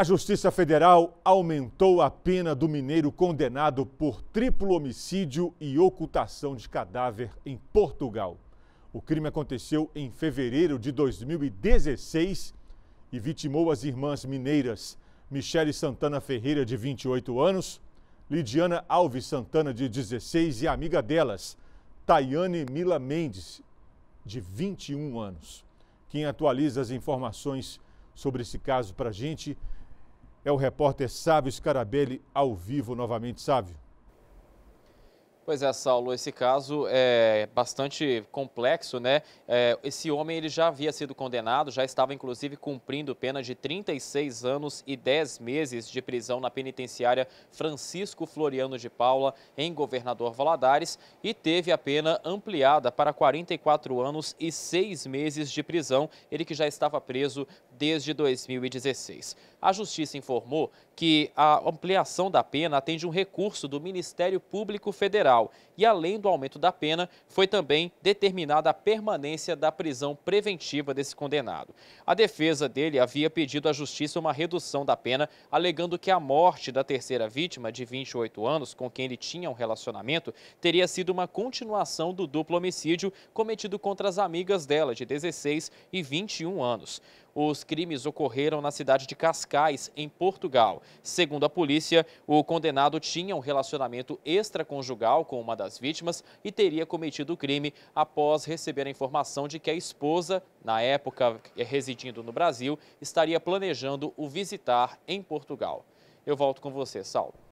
A Justiça Federal aumentou a pena do mineiro condenado por triplo homicídio e ocultação de cadáver em Portugal. O crime aconteceu em fevereiro de 2016 e vitimou as irmãs mineiras Michele Santana Ferreira, de 28 anos, Lidiana Alves Santana, de 16, e a amiga delas, Tayane Mila Mendes, de 21 anos. Quem atualiza as informações sobre esse caso para a gente é o repórter Sávio Scarabelli ao vivo novamente. Sávio. Pois é, Saulo, esse caso é bastante complexo, né? É, esse homem ele já havia sido condenado, já estava inclusive cumprindo pena de 36 anos e 10 meses de prisão na penitenciária Francisco Floriano de Paula, em Governador Valadares, e teve a pena ampliada para 44 anos e 6 meses de prisão, ele que já estava preso desde 2016. A Justiça informou que a ampliação da pena atende um recurso do Ministério Público Federal e além do aumento da pena, foi também determinada a permanência da prisão preventiva desse condenado. A defesa dele havia pedido à justiça uma redução da pena, alegando que a morte da terceira vítima, de 28 anos, com quem ele tinha um relacionamento, teria sido uma continuação do duplo homicídio cometido contra as amigas dela, de 16 e 21 anos. Os crimes ocorreram na cidade de Cascais, em Portugal. Segundo a polícia, o condenado tinha um relacionamento extraconjugal com uma das vítimas e teria cometido o crime após receber a informação de que a esposa, na época eh, residindo no Brasil, estaria planejando o visitar em Portugal. Eu volto com você, Saulo.